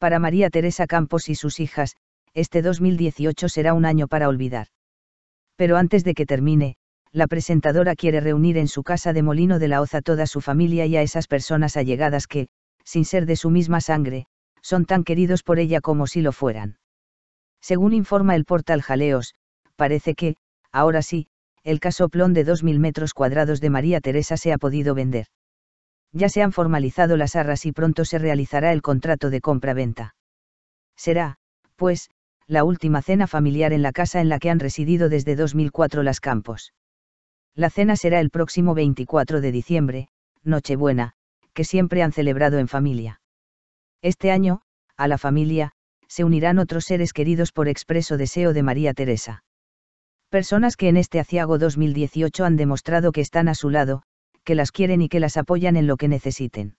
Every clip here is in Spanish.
Para María Teresa Campos y sus hijas, este 2018 será un año para olvidar. Pero antes de que termine, la presentadora quiere reunir en su casa de Molino de la Hoz a toda su familia y a esas personas allegadas que, sin ser de su misma sangre, son tan queridos por ella como si lo fueran. Según informa el portal Jaleos, parece que, ahora sí, el casoplón de 2.000 metros cuadrados de María Teresa se ha podido vender ya se han formalizado las arras y pronto se realizará el contrato de compra-venta. Será, pues, la última cena familiar en la casa en la que han residido desde 2004 las Campos. La cena será el próximo 24 de diciembre, Nochebuena, que siempre han celebrado en familia. Este año, a la familia, se unirán otros seres queridos por expreso deseo de María Teresa. Personas que en este aciago 2018 han demostrado que están a su lado, que las quieren y que las apoyan en lo que necesiten.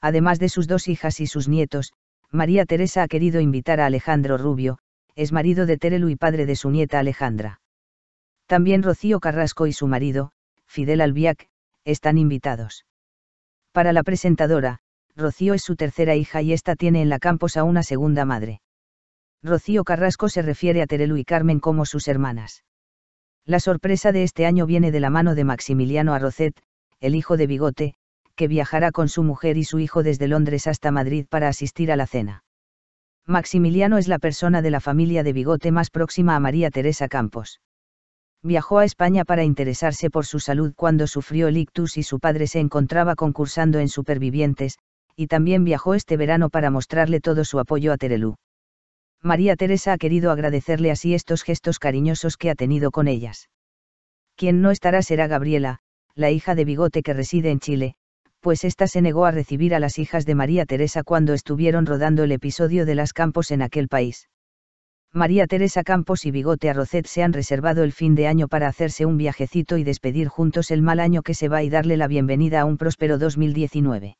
Además de sus dos hijas y sus nietos, María Teresa ha querido invitar a Alejandro Rubio, es marido de Terelu y padre de su nieta Alejandra. También Rocío Carrasco y su marido, Fidel Albiac, están invitados. Para la presentadora, Rocío es su tercera hija y esta tiene en la Campos a una segunda madre. Rocío Carrasco se refiere a Terelu y Carmen como sus hermanas. La sorpresa de este año viene de la mano de Maximiliano Arrocet, el hijo de Bigote, que viajará con su mujer y su hijo desde Londres hasta Madrid para asistir a la cena. Maximiliano es la persona de la familia de Bigote más próxima a María Teresa Campos. Viajó a España para interesarse por su salud cuando sufrió el ictus y su padre se encontraba concursando en Supervivientes, y también viajó este verano para mostrarle todo su apoyo a Terelú. María Teresa ha querido agradecerle así estos gestos cariñosos que ha tenido con ellas. Quien no estará será Gabriela, la hija de Bigote que reside en Chile, pues ésta se negó a recibir a las hijas de María Teresa cuando estuvieron rodando el episodio de las Campos en aquel país. María Teresa Campos y Bigote Arrocet se han reservado el fin de año para hacerse un viajecito y despedir juntos el mal año que se va y darle la bienvenida a un próspero 2019.